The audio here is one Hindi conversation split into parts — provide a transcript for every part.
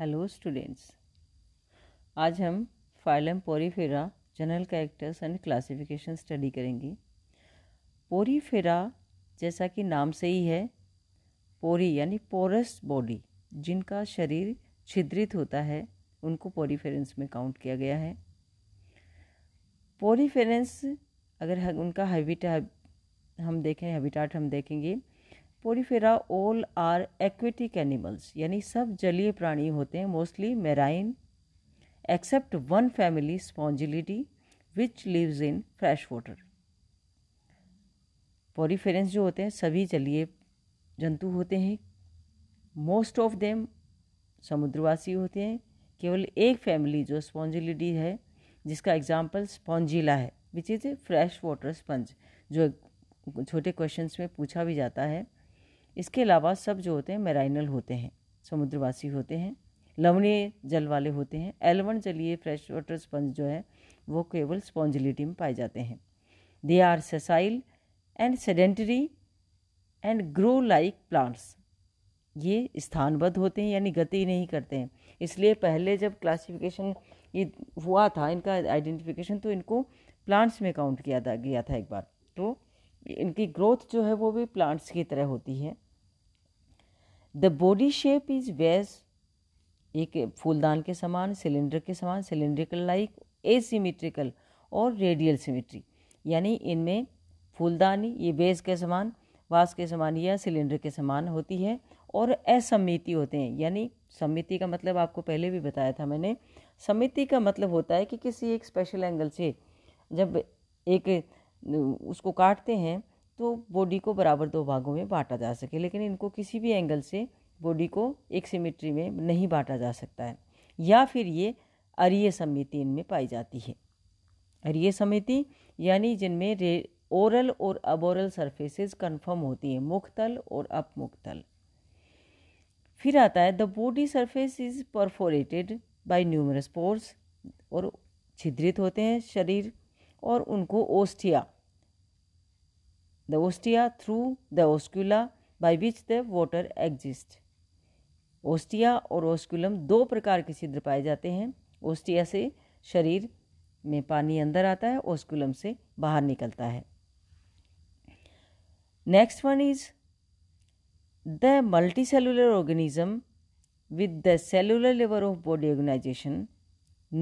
हेलो स्टूडेंट्स आज हम phylum Porifera general characters and classification study करेंगे पोरीफेरा जैसा कि नाम से ही है पोरी यानी पोरस बॉडी जिनका शरीर छिद्रित होता है उनको पोरीफेरेंस में काउंट किया गया है पोरीफेरेंस अगर उनका हैबिट हम देखें हैबिटाट हम देखेंगे पोरीफेरा ओल आर एक्वेटिक एनिमल्स यानी सब जलीय प्राणी होते हैं mostly marine except one family Spongillidae which lives in fresh water Poriferans जो होते हैं सभी जलीय जंतु होते हैं मोस्ट ऑफ देम समुद्रवासी होते हैं केवल एक फैमिली जो स्पॉन्जिलिटी है जिसका एग्जाम्पल स्पॉन्जिला है which is a fresh water sponge जो छोटे क्वेश्चंस में पूछा भी जाता है इसके अलावा सब जो होते हैं मेराइनल होते हैं समुद्रवासी होते हैं लवणीय जल वाले होते हैं एलवन जलीय फ्रेश वाटर स्पंज जो है वो केवल स्पॉन्जिलिटी में पाए जाते हैं they are sessile and sedentary and grow like plants ये स्थानबद्ध होते हैं यानी गति नहीं करते हैं इसलिए पहले जब क्लासिफिकेशन ये हुआ था इनका आइडेंटिफिकेशन तो इनको प्लांट्स में काउंट किया था गया था एक बार तो इनकी ग्रोथ जो है वो भी प्लांट्स की तरह होती है the body shape is vase एक फूलदान के समान सिलेंडर के समान सिलेंड्रिकल लाइक ए सीमेट्रिकल और रेडियल सिमेट्री यानी इनमें फूलदानी ये बेस के समान वास के समान या सिलेंडर के समान होती है और असमिति होते हैं यानी समिति का मतलब आपको पहले भी बताया था मैंने समिति का मतलब होता है कि किसी एक स्पेशल एंगल से जब एक उसको काटते हैं तो बॉडी को बराबर दो भागों में बांटा जा सके लेकिन इनको किसी भी एंगल से बॉडी को एक सिमेट्री में नहीं बांटा जा सकता है या फिर ये अरिय समिति इनमें पाई जाती है अरिय समिति यानी जिनमें रे ओरल और अबोरल सरफेसेस कन्फर्म होती हैं मुख्तल और अपमुखतल फिर आता है the body surface is perforated by numerous pores और छिद्रित होते हैं शरीर और उनको ostia the ostia through the oscula by which the water exists. Ostia और ओस्कुलम दो प्रकार के छिद्र पाए जाते हैं ओस्टिया से शरीर में पानी अंदर आता है ओस्कुलम से बाहर निकलता है next one is the multicellular organism with the cellular level of body organization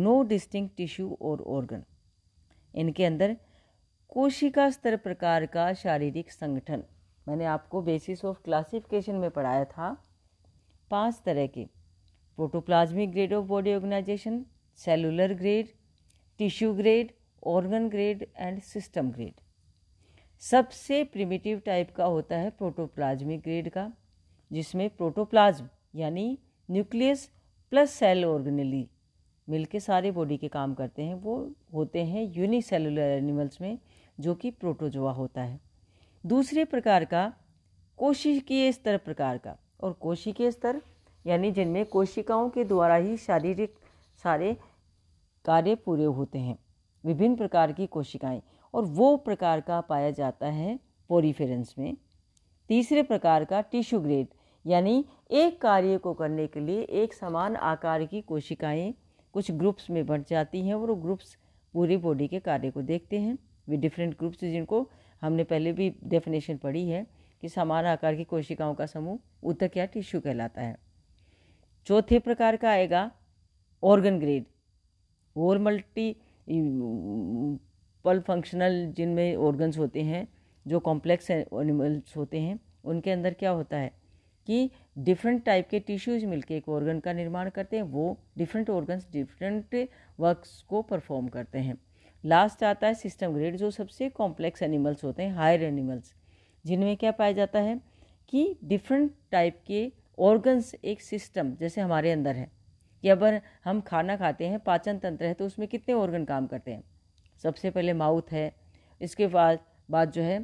no distinct tissue or organ इनके अंदर कोशिका स्तर प्रकार का शारीरिक संगठन मैंने आपको बेसिस ऑफ क्लासिफिकेशन में पढ़ाया था पांच तरह के protoplasmic grade of body organisation cellular grade tissue grade organ grade and system grade सबसे प्रिमिटिव टाइप का होता है प्रोटोप्लाज्मिक ग्रेड का जिसमें प्रोटोप्लाज्म यानी न्यूक्लियस प्लस सेल ऑर्गेनली मिलके सारे बॉडी के काम करते हैं वो होते हैं यूनिसेलुलर एनिमल्स में जो कि प्रोटोजोआ होता है दूसरे प्रकार का कोशिकीय स्तर प्रकार का और कोशिकीय स्तर यानी जिनमें कोशिकाओं के द्वारा ही शारीरिक सारे कार्य पूरे होते हैं विभिन्न प्रकार की कोशिकाएं और वो प्रकार का पाया जाता है पोरीफेरेंस में तीसरे प्रकार का टिश्यू ग्रेड यानी एक कार्य को करने के लिए एक समान आकार की कोशिकाएं कुछ ग्रुप्स में बढ़ जाती हैं और वो ग्रुप्स पूरी बॉडी के कार्य को देखते हैं विद डिफरेंट ग्रुप्स जिनको हमने पहले भी डेफिनेशन पढ़ी है कि समान आकार की कोशिकाओं का समूह उतक या टिश्यू कहलाता है चौथे प्रकार का आएगा ऑर्गन ग्रेड और मल्टी पल फंक्शनल जिनमें ऑर्गन्स होते हैं जो कॉम्प्लेक्स एनिमल्स होते हैं उनके अंदर क्या होता है कि डिफरेंट टाइप के टिश्यूज मिलके एक ऑर्गन का निर्माण करते हैं वो डिफरेंट ऑर्गन्स डिफरेंट वर्क्स को परफॉर्म करते हैं लास्ट आता है सिस्टम ग्रेड जो सबसे कॉम्प्लेक्स एनिमल्स होते हैं हायर एनिमल्स जिनमें क्या पाया जाता है कि डिफरेंट टाइप के ऑर्गन्स एक सिस्टम जैसे हमारे अंदर है कि अगर हम खाना खाते हैं पाचन तंत्र है तो उसमें कितने ऑर्गन काम करते हैं सबसे पहले माउथ है इसके बाद बाद जो है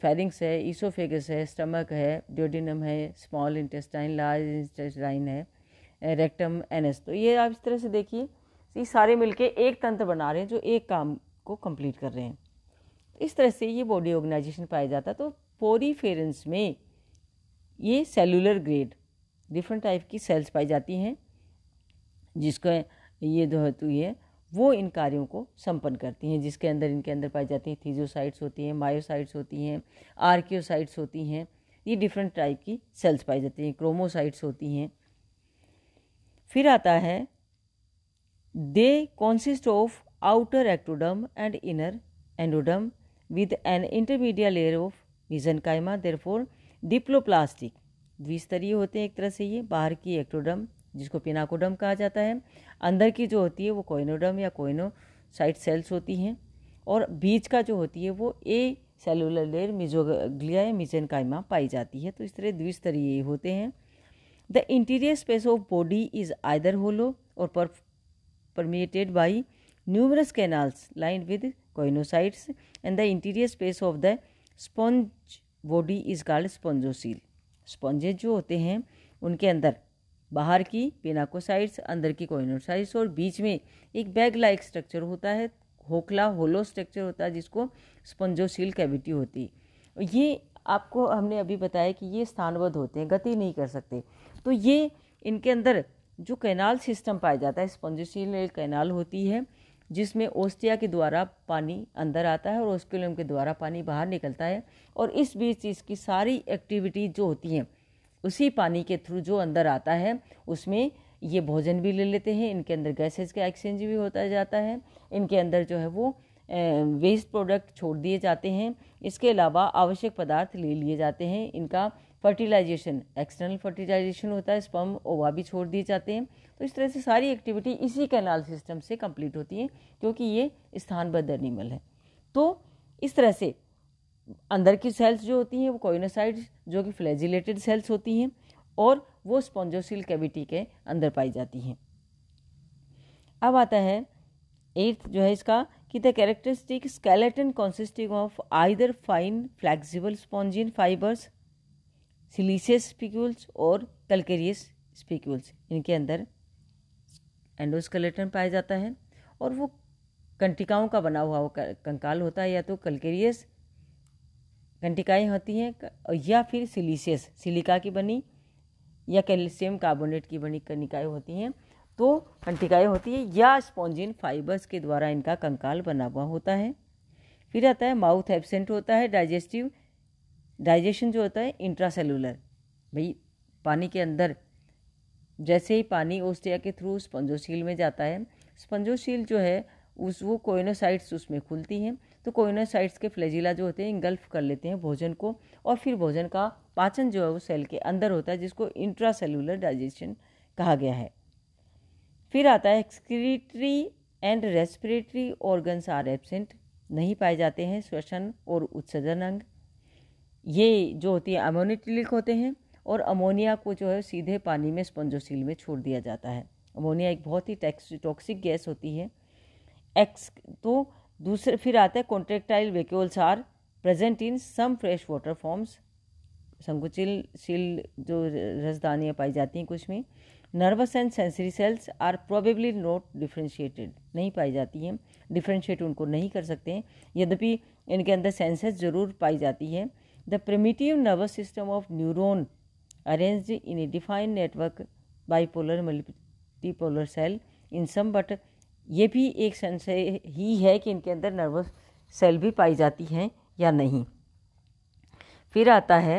फेरिंग्स है ईसोफेगस है स्टमक है ड्योडिनम है स्मॉल इंटेस्टाइन लार्ज इंटेस्टाइन है रेक्टम एनस तो ये आप इस तरह से देखिए ये सारे मिलके एक तंत्र बना रहे हैं जो एक काम को कंप्लीट कर रहे हैं इस तरह से ये बॉडी ऑर्गेनाइजेशन पाया जाता है तो पोरीफेरेंस में ये सेलुलर ग्रेड डिफरेंट टाइप की सेल्स पाई जाती हैं जिसका ये जो है तो वो इन कार्यों को संपन्न करती हैं जिसके अंदर इनके अंदर पाई जाती हैं थीजोसाइट्स होती हैं मायोसाइट्स होती हैं आर्कियोसाइट्स होती हैं ये डिफरेंट टाइप की सेल्स पाई जाती हैं क्रोमोसाइट्स होती हैं फिर आता है of outer ectoderm and inner endoderm with an intermediate layer of layer कायमा देर therefore डिप्लोप्लास्टिक द्विस्तरीय होते हैं एक तरह से ये बाहर की एक्टोडम जिसको पिनाकोडम कहा जाता है अंदर की जो होती है वो कोइनोडम या कोइनोसाइट सेल्स होती हैं और बीज का जो होती है वो ए सेलुलर लेयर मिजोग्लिया या कायमा पाई जाती है तो इस तरह द्विस्तरीय होते हैं the interior space of body is either hollow और permeated by numerous canals lined with coinocytes and the interior space of the sponge body is called spongosil. स्पॉन्जेज जो होते हैं उनके अंदर बाहर की पिनाकोसाइट्स अंदर की कोइनोसाइट्स और बीच में एक बैग लाइक स्ट्रक्चर होता है होखला होलो स्ट्रक्चर होता है जिसको स्पंजोसील कैविटी होती ये आपको हमने अभी बताया कि ये स्थानबद्ध होते हैं गति नहीं कर सकते तो ये इनके अंदर जो कैनाल सिस्टम पाया जाता है स्पंजशील कैनाल होती है जिसमें ओस्टिया के द्वारा पानी अंदर आता है और ओस्कुलम के द्वारा पानी बाहर निकलता है और इस बीच इसकी सारी एक्टिविटी जो होती है उसी पानी के थ्रू जो अंदर आता है उसमें ये भोजन भी ले लेते हैं इनके अंदर गैसेज का एक्सचेंज भी होता जाता है इनके अंदर जो है वो वेस्ट प्रोडक्ट छोड़ दिए जाते हैं इसके अलावा आवश्यक पदार्थ ले लिए जाते हैं इनका फर्टिलाइजेशन एक्सटर्नल फर्टिलाइजेशन होता है स्पम ओवा भी छोड़ दिए जाते हैं तो इस तरह से सारी एक्टिविटी इसी कैनाल सिस्टम से कंप्लीट होती है क्योंकि ये स्थानबद्ध एनिमल है तो इस तरह से अंदर की सेल्स जो होती हैं वो कोइनोसाइड्स जो कि फ्लैजिलेटेड सेल्स होती हैं और वो स्पॉन्जोसिल कैविटी के अंदर पाई जाती हैं अब आता है एट्थ जो है इसका कि the characteristic skeleton consisting of either fine flexible spongin fibres siliceous spicules और कलकेरियस स्पीक्यूल्स इनके अंदर एंडोस्केलेटन पाया जाता है और वो कंटिकाओं का बना हुआ वो कंकाल होता है या तो कलकेरियस कंटिकाएँ तो होती हैं या फिर सिलीसियस सिलिका की बनी या कैल्शियम कार्बोनेट की बनी कनिकाएँ होती हैं तो कंटिकाएँ होती है या स्पॉन्जिन फाइबर्स के द्वारा इनका कंकाल बना हुआ होता है फिर आता है माउथ एबसेंट होता है डाइजेस्टिव डाइजेशन जो होता है इंट्रासेलुलर भाई पानी के अंदर जैसे ही पानी ओस्टिया के थ्रू स्पंजोशील में जाता है स्पंजोशील जो है उस वो कोइनोसाइट्स उसमें खुलती हैं तो कोइनोसाइट्स के फ्लेजिला जो होते हैं इंगल्फ कर लेते हैं भोजन को और फिर भोजन का पाचन जो है वो सेल के अंदर होता है जिसको इंट्रासेलुलर डाइजेशन कहा गया है फिर आता है excretory and respiratory organs are absent नहीं पाए जाते हैं श्वसन और उत्सर्जन अंग ये जो होती है अमोनिटिलिक होते हैं और अमोनिया को जो है सीधे पानी में स्पंजोसील में छोड़ दिया जाता है अमोनिया एक बहुत ही टॉक्सिक गैस होती है एक्स तो दूसरे फिर आता है contractile vacuoles are present in some fresh water forms संकुचिल शील जो राजधानियाँ पाई जाती हैं कुछ में nervous and sensory cells are probably not differentiated नहीं पाई जाती हैं डिफ्रेंशिएट उनको नहीं कर सकते हैं यद्यपि इनके अंदर सेंसेस ज़रूर पाई जाती है The primitive nervous system of neuron arranged in a defined network bipolar multipolar cell in some but ये भी एक संशय ही है कि इनके अंदर नर्वस सेल भी पाई जाती हैं या नहीं फिर आता है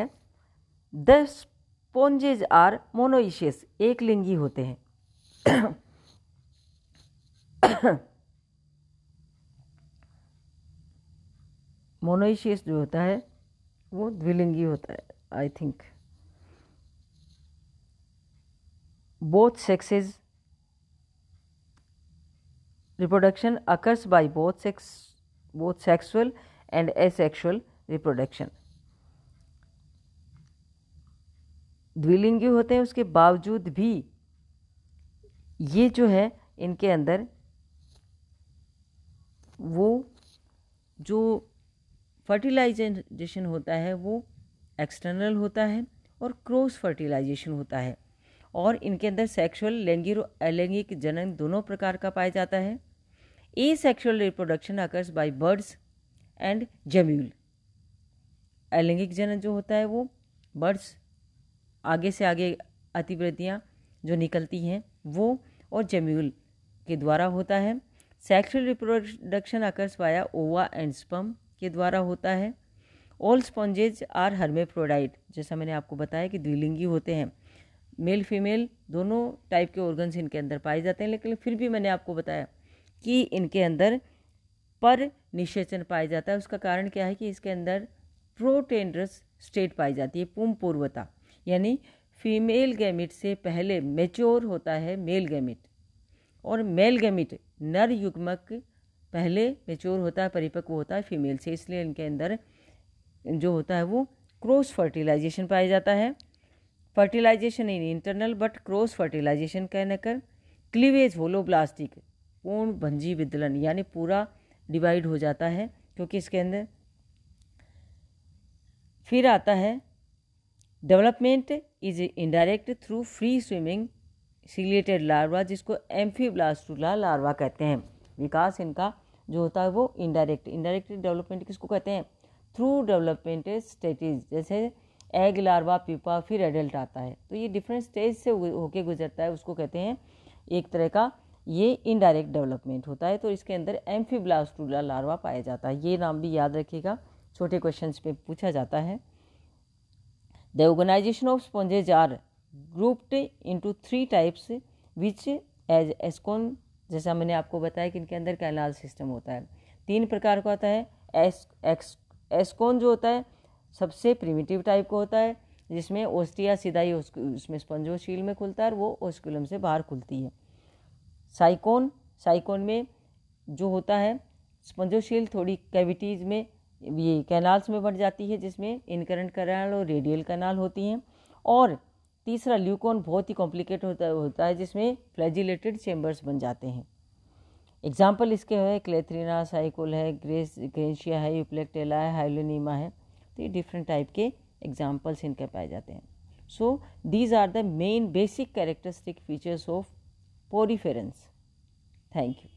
द स्पोंजेज आर मोनोइशियस एक लिंगी होते हैं मोनोइशियस जो होता है वो द्विलिंगी होता है I think both sexes reproduction occurs by both sex both sexual and asexual reproduction द्विलिंगी होते हैं उसके बावजूद भी ये जो है इनके अंदर वो जो फर्टिलाइजेशन होता है वो एक्सटर्नल होता है और क्रॉस फर्टिलाइजेशन होता है और इनके अंदर सेक्सुअल लैंगिक और अलैंगिक जनन दोनों प्रकार का पाया जाता है asexual reproduction occurs by buds and gemmule अलैंगिक जनन जो होता है वो बर्ड्स आगे से आगे अतिवृत्तियाँ जो निकलती हैं वो और जम्यूल के द्वारा होता है सेक्सुअल रिप्रोडक्शन अकर्स बाया ओवा एंड स्पम के द्वारा होता है ऑल स्पॉन्जेज आर हर्मेफ्रोडाइट जैसा मैंने आपको बताया कि द्विलिंगी होते हैं मेल फीमेल दोनों टाइप के ऑर्गन्स इनके अंदर पाए जाते हैं लेकिन फिर भी मैंने आपको बताया कि इनके अंदर पर निषेचन पाया जाता है उसका कारण क्या है कि इसके अंदर प्रोटेंड्रस स्टेट पाई जाती है पूम पूर्वता यानी फीमेल गैमिट से पहले मेच्योर होता है मेल गैमिट और मेल गैमिट नर युग्मक पहले मेच्योर होता है परिपक्व होता है फीमेल से इसलिए इनके अंदर जो होता है वो क्रॉस फर्टिलाइजेशन पाया जाता है fertilization in internal but cross fertilization कहने कर क्लीवेज होलोब्लास्टिक पूर्ण भंजी विदलन यानी पूरा डिवाइड हो जाता है क्योंकि इसके अंदर फिर आता है development is indirect through free swimming ciliated larva जिसको ब्लास्टूला लार्वा कहते हैं विकास इनका जो होता है वो इनडायरेक्ट इनडायरेक्ट डेवलपमेंट किसको कहते हैं थ्रू डेवलपमेंट स्टेजेज जैसे एग लार्वा पीपा फिर एडल्ट आता है तो ये डिफरेंट स्टेज से होके गुजरता है उसको कहते हैं एक तरह का ये इनडायरेक्ट डेवलपमेंट होता है तो इसके अंदर एम्फीब्लास्टूला लार्वा पाया जाता है ये नाम भी याद रखिएगा छोटे क्वेश्चन पे पूछा जाता है the organization of sponges are grouped into three types which as ascon जैसा मैंने आपको बताया कि इनके अंदर कैनाल सिस्टम होता है तीन प्रकार का होता है एस एक्स एस्कोन जो होता है सबसे प्रिमिटिव टाइप का होता है जिसमें ओस्टिया सीधा ही उसमें स्पंजोशील में खुलता है और वो ओस्कुलम से बाहर खुलती है साइकोन साइकोन में जो होता है स्पंजोशील थोड़ी कैविटीज़ में ये कैनाल्स में बढ़ जाती है जिसमें इनकरेंट कैनाल और रेडियल कैनाल होती हैं और तीसरा ल्यूकोन बहुत ही कॉम्प्लिकेट होता होता है जिसमें फ्लैजिलेटेड चेम्बर्स बन जाते हैं एग्जाम्पल इसके है क्लेथरीना साइकोल है ग्रेस ग्रेंशिया है यूप्लेक्टेला है हाइलोनीमा है तो ये डिफरेंट टाइप के एग्जाम्पल्स इनके पाए जाते हैं so these are the main basic characteristic features of poriferans thank you